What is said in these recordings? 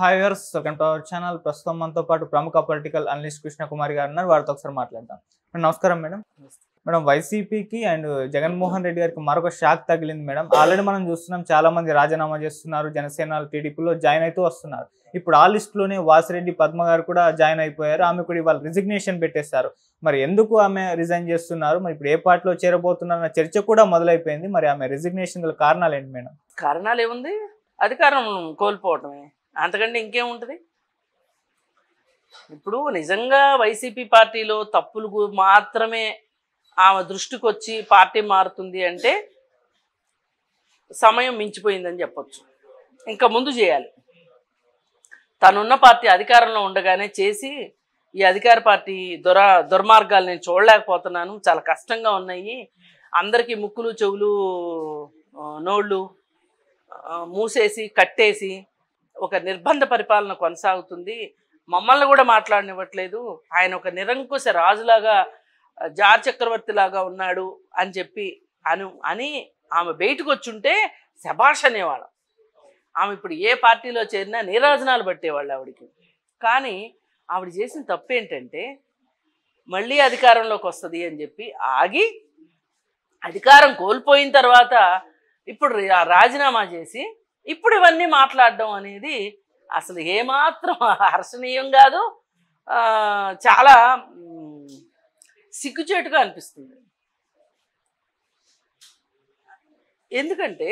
హైవర్స్ to our channel ప్రస్తుతం మనతో పాటు ప్రముఖ పొలిటికల్ అనలిస్ట్ కృష్ణకుమారి గారు ఉన్నారు వారితో ఒకసారి మాట్లాడదాం నమస్కారం మేడం మేడం వైసీపీకి అండ్ జగన్మోహన్ రెడ్డి గారికి మరొక షాక్ తగిలింది మేడం ఆల్రెడీ మనం చూస్తున్నాం చాలా మంది రాజీనామా చేస్తున్నారు జనసేన టీడీపీలో జాయిన్ అవుతూ వస్తున్నారు ఇప్పుడు ఆ లిస్టులోనే వాసిరెడ్డి పద్మ గారు కూడా జాయిన్ అయిపోయారు ఆమె కూడా ఇవాళ రిజిగ్నేషన్ పెట్టేస్తారు మరి ఎందుకు ఆమె రిజైన్ చేస్తున్నారు మరి ఇప్పుడు ఏ పార్టీలో చేరబోతున్నారన్న చర్చ కూడా మొదలైపోయింది మరి ఆమె రిజిగ్నేషన్ కారణాలు ఏంటి మేడం కారణాలు ఏముంది అధికారం కోల్పోవటమే అంతకంటే ఇంకేముంటుంది ఇప్పుడు నిజంగా వైసీపీ పార్టీలో తప్పులు మాత్రమే ఆమె దృష్టికి వచ్చి పార్టీ మారుతుంది అంటే సమయం మించిపోయిందని చెప్పచ్చు ఇంకా ముందు చేయాలి తనున్న పార్టీ అధికారంలో ఉండగానే చేసి ఈ అధికార పార్టీ దుర దుర్మార్గాలు నేను చూడలేకపోతున్నాను చాలా కష్టంగా ఉన్నాయి అందరికీ ముక్కులు చెవులు నోళ్ళు మూసేసి కట్టేసి ఒక నిర్బంధ పరిపాలన కొనసాగుతుంది మమ్మల్ని కూడా మాట్లాడనివ్వట్లేదు ఆయన ఒక నిరంకుశ రాజులాగా జార్ చక్రవర్తి లాగా ఉన్నాడు అని చెప్పి అను అని ఆమె బయటకు వచ్చుంటే శభాష్ అనేవాళ్ళం ఆమె ఇప్పుడు ఏ పార్టీలో చేరినా నీరాజనాలు పట్టేవాళ్ళు ఆవిడికి కానీ ఆవిడ చేసిన తప్పు ఏంటంటే మళ్ళీ అధికారంలోకి వస్తుంది అని చెప్పి ఆగి అధికారం కోల్పోయిన తర్వాత ఇప్పుడు రాజీనామా చేసి ఇప్పుడు ఇవన్నీ మాట్లాడడం అనేది అసలు ఏమాత్రం హర్షణీయం కాదు చాలా సిగ్గుచేటుగా అనిపిస్తుంది ఎందుకంటే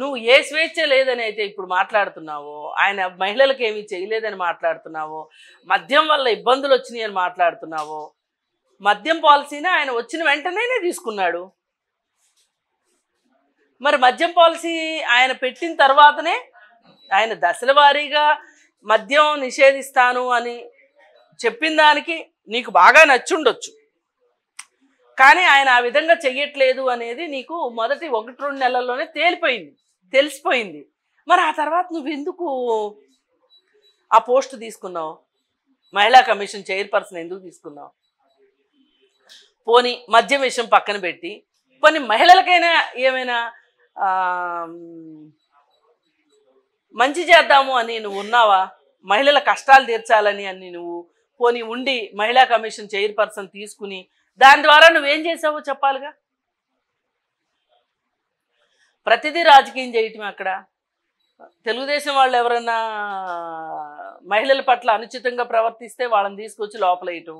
నువ్వు ఏ స్వేచ్ఛ లేదని అయితే ఇప్పుడు మాట్లాడుతున్నావో ఆయన మహిళలకు ఏమీ చేయలేదని మాట్లాడుతున్నావో మద్యం వల్ల ఇబ్బందులు వచ్చినాయని మాట్లాడుతున్నావో మద్యం పాలసీని ఆయన వచ్చిన వెంటనే తీసుకున్నాడు మరి మద్యం పాలసీ ఆయన పెట్టిన తర్వాతనే ఆయన దశల వారీగా మద్యం నిషేధిస్తాను అని చెప్పిన దానికి నీకు బాగా నచ్చుండొచ్చు కానీ ఆయన ఆ విధంగా చెయ్యట్లేదు అనేది నీకు మొదటి ఒకటి రెండు నెలల్లోనే తేలిపోయింది తెలిసిపోయింది మరి ఆ తర్వాత నువ్వు ఎందుకు ఆ పోస్ట్ తీసుకున్నావు మహిళా కమిషన్ చైర్పర్సన్ ఎందుకు తీసుకున్నావు పోని మద్యం విషయం పక్కన పెట్టి కొన్ని మహిళలకైనా ఏమైనా మంచి చేద్దాము అని నువ్వు ఉన్నావా మహిళల కష్టాలు తీర్చాలని అని నువ్వు పోనీ ఉండి మహిళా కమిషన్ చైర్పర్సన్ తీసుకుని దాని ద్వారా నువ్వేం చేసావో చెప్పాలిగా ప్రతిదీ రాజకీయం చేయటం అక్కడ తెలుగుదేశం వాళ్ళు ఎవరన్నా మహిళల పట్ల అనుచితంగా ప్రవర్తిస్తే వాళ్ళని తీసుకొచ్చి లోపలేయటం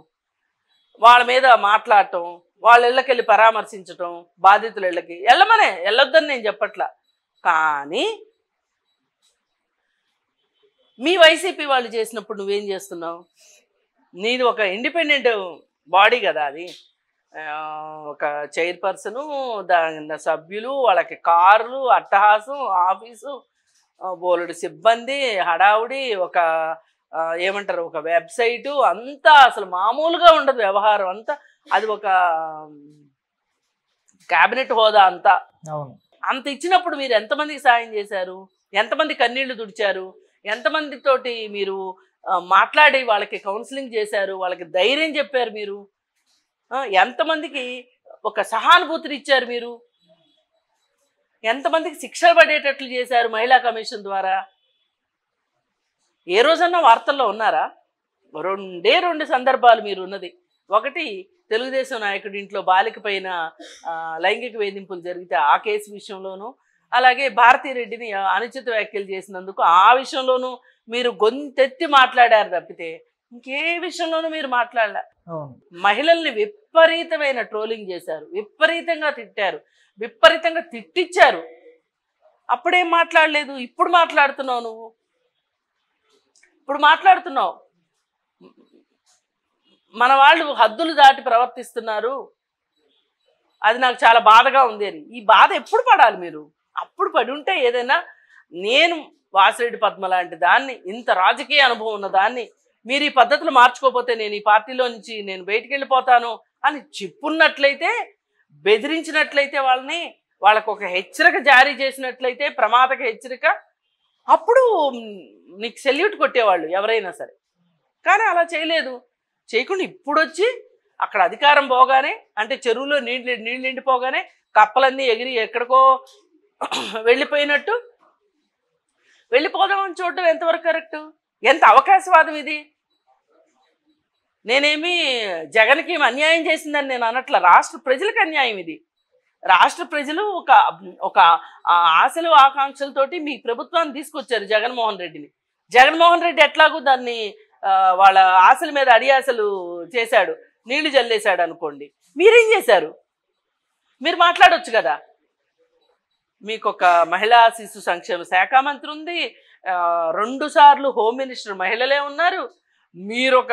వాళ్ళ మీద మాట్లాడటం వాళ్ళ ఇళ్ళకెళ్ళి పరామర్శించటం బాధితుల ఇళ్ళకి వెళ్ళమనే వెళ్ళొద్దని నేను చెప్పట్లా కానీ మీ వైసీపీ వాళ్ళు చేసినప్పుడు నువ్వేం చేస్తున్నావు నీది ఒక ఇండిపెండెంట్ బాడీ కదా అది ఒక చైర్పర్సను దాని సభ్యులు వాళ్ళకి కార్లు అట్టహాసం ఆఫీసు బోలుడు సిబ్బంది హడావుడి ఒక ఏమంటారు ఒక వెబ్సైటు అంతా అసలు మామూలుగా ఉండదు వ్యవహారం అంతా అది ఒక క్యాబినెట్ హోదా అంతా అవును అంత ఇచ్చినప్పుడు మీరు ఎంతమందికి సాయం చేశారు ఎంతమంది కన్నీళ్లు దుడిచారు ఎంతమందితోటి మీరు మాట్లాడి వాళ్ళకి కౌన్సిలింగ్ చేశారు వాళ్ళకి ధైర్యం చెప్పారు మీరు ఎంతమందికి ఒక సహానుభూతిని ఇచ్చారు మీరు ఎంతమందికి శిక్ష పడేటట్లు చేశారు మహిళా కమిషన్ ద్వారా ఏ రోజన్నా వార్తల్లో ఉన్నారా రెండే రెండు సందర్భాలు మీరు ఉన్నది ఒకటి తెలుగుదేశం నాయకుడి ఇంట్లో బాలిక పైన లైంగిక వేధింపులు జరిగితే ఆ కేసు విషయంలోనూ అలాగే భారతీ రెడ్డిని అనుచిత వ్యాఖ్యలు చేసినందుకు ఆ విషయంలోనూ మీరు గొంతెత్తి మాట్లాడారు తప్పితే ఇంకే విషయంలోనూ మీరు మాట్లాడలే మహిళల్ని విపరీతమైన ట్రోలింగ్ చేశారు విపరీతంగా తిట్టారు విపరీతంగా తిట్టిచ్చారు అప్పుడేం మాట్లాడలేదు ఇప్పుడు మాట్లాడుతున్నావు నువ్వు ఇప్పుడు మాట్లాడుతున్నావు మన వాళ్ళు హద్దులు దాటి ప్రవర్తిస్తున్నారు అది నాకు చాలా బాధగా ఉంది అని ఈ బాధ ఎప్పుడు పడాలి మీరు అప్పుడు పడి ఉంటే ఏదైనా నేను వాసిరెడ్డి పద్మ లాంటి దాన్ని ఇంత రాజకీయ అనుభవం ఉన్న దాన్ని మీరు ఈ పద్ధతులు మార్చుకోపోతే నేను ఈ పార్టీలో నుంచి నేను బయటికి వెళ్ళిపోతాను అని చెప్పున్నట్లయితే బెదిరించినట్లయితే వాళ్ళని వాళ్ళకు ఒక హెచ్చరిక జారీ చేసినట్లయితే ప్రమాదక హెచ్చరిక అప్పుడు నీకు సెల్యూట్ కొట్టేవాళ్ళు ఎవరైనా సరే కానీ అలా చేయలేదు చేయకుండా ఇప్పుడు వచ్చి అక్కడ అధికారం పోగానే అంటే చెరువులో నీళ్ళు నీళ్ళు నిండిపోగానే కప్పలన్నీ ఎగిరి ఎక్కడికో వెళ్ళిపోయినట్టు వెళ్ళిపోదామని చూడటం ఎంతవరకు కరెక్ట్ ఎంత అవకాశవాదం ఇది నేనేమి జగన్కి అన్యాయం చేసిందని నేను అన్నట్ల రాష్ట్ర ప్రజలకు అన్యాయం ఇది రాష్ట్ర ప్రజలు ఒక ఒక ఆశలు ఆకాంక్షలతోటి మీ ప్రభుత్వాన్ని తీసుకొచ్చారు జగన్మోహన్ రెడ్డిని జగన్మోహన్ రెడ్డి ఎట్లాగూ దాన్ని వాళ్ళ ఆశల మీద అడియాసలు చేశాడు నీళ్లు జల్లేశాడు అనుకోండి మీరేం చేశారు మీరు మాట్లాడవచ్చు కదా మీకు ఒక మహిళా శిశు సంక్షేమ శాఖ మంత్రి ఉంది రెండు సార్లు హోమ్ మినిస్టర్ మహిళలే ఉన్నారు మీరొక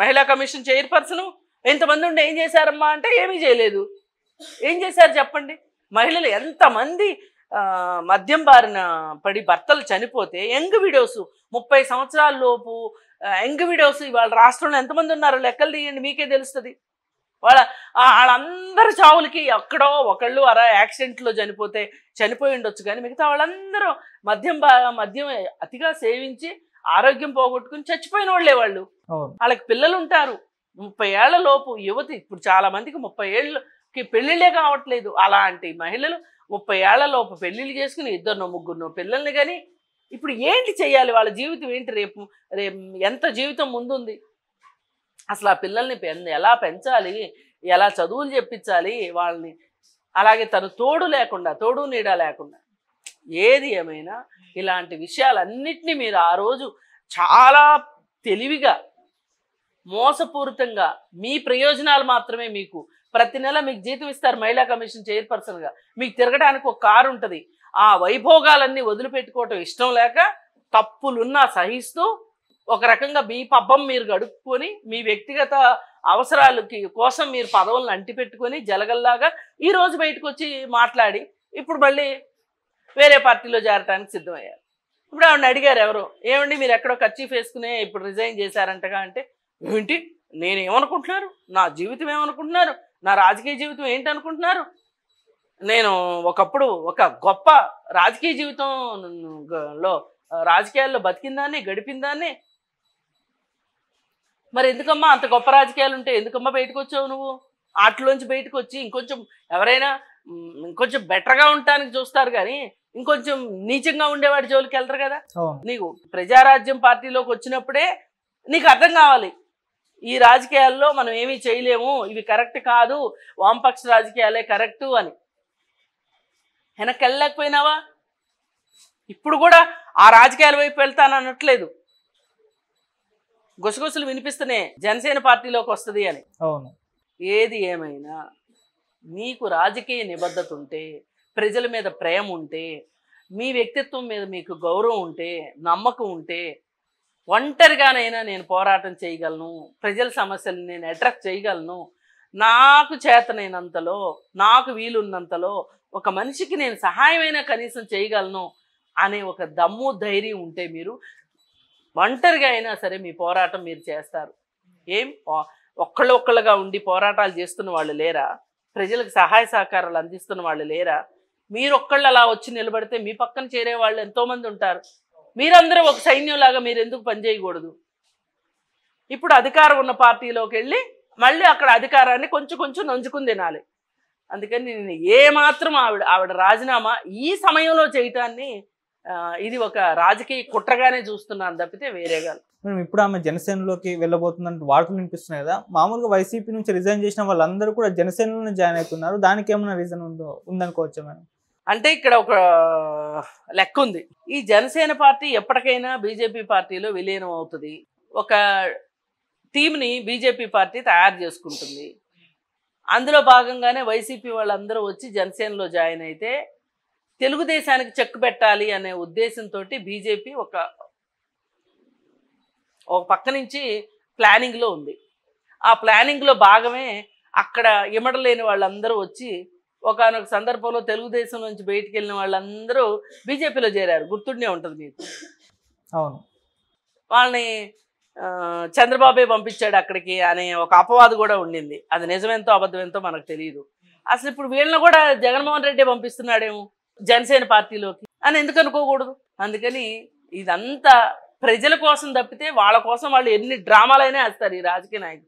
మహిళా కమిషన్ చైర్పర్సను ఎంతమంది ఉండి ఏం చేశారమ్మా అంటే ఏమీ చేయలేదు ఏం చేశారు చెప్పండి మహిళలు ఎంతమంది మద్యం బారిన పడి భర్తలు చనిపోతే యంగ్ విడోస్ ముప్పై సంవత్సరాల లోపు యంగ్ విడోస్ ఇవాళ రాష్ట్రంలో ఎంతమంది ఉన్నారో లెక్కలు తీయండి మీకే తెలుస్తుంది వాళ్ళ వాళ్ళందరి చావులకి ఎక్కడో ఒకళ్ళు అరా యాక్సిడెంట్లో చనిపోతే చనిపోయి ఉండొచ్చు కానీ మిగతా వాళ్ళందరూ మద్యం బాగా మద్యం అతిగా సేవించి ఆరోగ్యం పోగొట్టుకుని చచ్చిపోయిన వాళ్ళే వాళ్ళు వాళ్ళకి పిల్లలు ఉంటారు ముప్పై ఏళ్ల లోపు యువతి ఇప్పుడు చాలా మందికి ముప్పై ఏళ్ళకి పెళ్ళిళ్ళే కావట్లేదు అలాంటి మహిళలు ముప్పై ఏళ్లలోపు పెళ్ళిళ్ళు చేసుకుని ఇద్దరునో ముగ్గురునో పిల్లల్ని కానీ ఇప్పుడు ఏంటి చేయాలి వాళ్ళ జీవితం ఏంటి రేపు రేపు ఎంత జీవితం ముందుంది అసలు ఆ పిల్లల్ని పెన్ ఎలా పెంచాలి ఎలా చదువులు చెప్పించాలి వాళ్ళని అలాగే తను తోడు లేకుండా తోడు నీడ లేకుండా ఏది ఏమైనా ఇలాంటి విషయాలన్నిటినీ మీరు ఆ రోజు చాలా తెలివిగా మోసపూరితంగా మీ ప్రయోజనాలు మాత్రమే మీకు ప్రతి నెల మీకు జీతం ఇస్తారు మహిళా కమిషన్ గా మీకు తిరగడానికి ఒక కారు ఉంటుంది ఆ వైభోగాలన్నీ వదిలిపెట్టుకోవటం ఇష్టం లేక తప్పులున్నా సహిస్తూ ఒక రకంగా మీ పబ్బం మీరు గడుపుకొని మీ వ్యక్తిగత అవసరాలకి కోసం మీరు పదవులను అంటిపెట్టుకొని జలగల్లాగా ఈరోజు బయటకు వచ్చి మాట్లాడి ఇప్పుడు మళ్ళీ వేరే పార్టీలో చేరటానికి సిద్ధమయ్యారు ఇప్పుడు ఆవిడ అడిగారు ఎవరు ఏమండి మీరు ఎక్కడో ఖర్చీఫ్ వేసుకునే ఇప్పుడు రిజైన్ చేశారంటగా అంటే ఏంటి నేనేమనుకుంటున్నారు నా జీవితం ఏమనుకుంటున్నారు నా రాజకీయ జీవితం ఏంటనుకుంటున్నారు నేను ఒకప్పుడు ఒక గొప్ప రాజకీయ జీవితం లో రాజకీయాల్లో బతికిందాన్ని గడిపిందాన్ని మరి ఎందుకమ్మా అంత గొప్ప రాజకీయాలు ఉంటే ఎందుకమ్మా బయటకు వచ్చావు నువ్వు ఆటలోంచి బయటకు వచ్చి ఇంకొంచెం ఎవరైనా ఇంకొంచెం బెటర్గా ఉండటానికి చూస్తారు కానీ ఇంకొంచెం నీచంగా ఉండేవాడి జోలికి వెళ్తారు కదా నీకు ప్రజారాజ్యం పార్టీలోకి వచ్చినప్పుడే నీకు అర్థం కావాలి ఈ రాజకీయాల్లో మనం ఏమీ చేయలేము ఇవి కరెక్ట్ కాదు వామపక్ష రాజకీయాలే కరెక్టు అని వెనక్కి వెళ్ళలేకపోయినావా ఇప్పుడు కూడా ఆ రాజకీయాల వైపు వెళ్తానట్లేదు గుసగుసలు వినిపిస్తూనే జనసేన పార్టీలోకి వస్తుంది అని అవును ఏది ఏమైనా మీకు రాజకీయ నిబద్ధత ఉంటే ప్రజల మీద ప్రేమ ఉంటే మీ వ్యక్తిత్వం మీద మీకు గౌరవం ఉంటే నమ్మకం ఉంటే ఒంటరిగానైనా నేను పోరాటం చేయగలను ప్రజల సమస్యలు నేను అడ్రస్ చేయగలను నాకు చేతనైనంతలో నాకు వీలున్నంతలో ఒక మనిషికి నేను సహాయమైనా కనీసం చేయగలను అనే ఒక దమ్ము ధైర్యం ఉంటే మీరు ఒంటరిగా అయినా సరే మీ పోరాటం మీరు చేస్తారు ఏం ఒక్కళ్ళు ఒక్కళ్ళుగా ఉండి పోరాటాలు చేస్తున్న వాళ్ళు లేరా ప్రజలకు సహాయ సహకారాలు అందిస్తున్న వాళ్ళు లేరా మీరు ఒక్కళ్ళు అలా వచ్చి నిలబడితే మీ పక్కన చేరే వాళ్ళు ఎంతోమంది ఉంటారు మీరందరూ ఒక సైన్యంలాగా మీరు ఎందుకు పనిచేయకూడదు ఇప్పుడు అధికారం ఉన్న పార్టీలోకి వెళ్ళి మళ్ళీ అక్కడ అధికారాన్ని కొంచెం కొంచెం నంచుకుని తినాలి అందుకని నేను ఏమాత్రం ఆవిడ ఆవిడ రాజీనామా ఈ సమయంలో చేయటాన్ని ఇది ఒక రాజకీయ కుట్రగానే చూస్తున్నాను తప్పితే వేరేగా మేము ఇప్పుడు ఆమె జనసేనలోకి వెళ్ళబోతుందంటే వార్తలు వినిపిస్తున్నాయి కదా మామూలుగా వైసీపీ నుంచి రిజైన్ చేసిన వాళ్ళందరూ కూడా జనసేనలోనే జాయిన్ అవుతున్నారు దానికి ఏమైనా రీజన్ ఉందో ఉందనుకోవచ్చా మేడం అంటే ఇక్కడ ఒక లెక్క ఉంది ఈ జనసేన పార్టీ ఎప్పటికైనా బీజేపీ పార్టీలో విలీనం అవుతుంది ఒక టీంని బీజేపీ పార్టీ తయారు చేసుకుంటుంది అందులో భాగంగానే వైసీపీ వాళ్ళందరూ వచ్చి జనసేనలో జాయిన్ అయితే తెలుగుదేశానికి చెక్ పెట్టాలి అనే ఉద్దేశంతో బీజేపీ ఒక ఒక పక్క నుంచి ప్లానింగ్లో ఉంది ఆ ప్లానింగ్లో భాగమే అక్కడ ఇమడలేని వాళ్ళందరూ వచ్చి ఒకనొక సందర్భంలో తెలుగుదేశం నుంచి బయటికి వెళ్ళిన వాళ్ళందరూ బీజేపీలో చేరారు గుర్తుండే ఉంటుంది మీకు అవును వాళ్ళని చంద్రబాబే పంపించాడు అక్కడికి అనే ఒక అపవాదు కూడా ఉండింది అది నిజమెంతో అబద్ధమెంతో మనకు తెలియదు అసలు ఇప్పుడు వీళ్ళని కూడా జగన్మోహన్ రెడ్డి పంపిస్తున్నాడేమో జనసేన పార్టీలోకి అని ఎందుకు అనుకోకూడదు అందుకని ఇదంతా ప్రజల కోసం తప్పితే వాళ్ళ కోసం వాళ్ళు ఎన్ని డ్రామాలైనా వేస్తారు ఈ రాజకీయ నాయకులు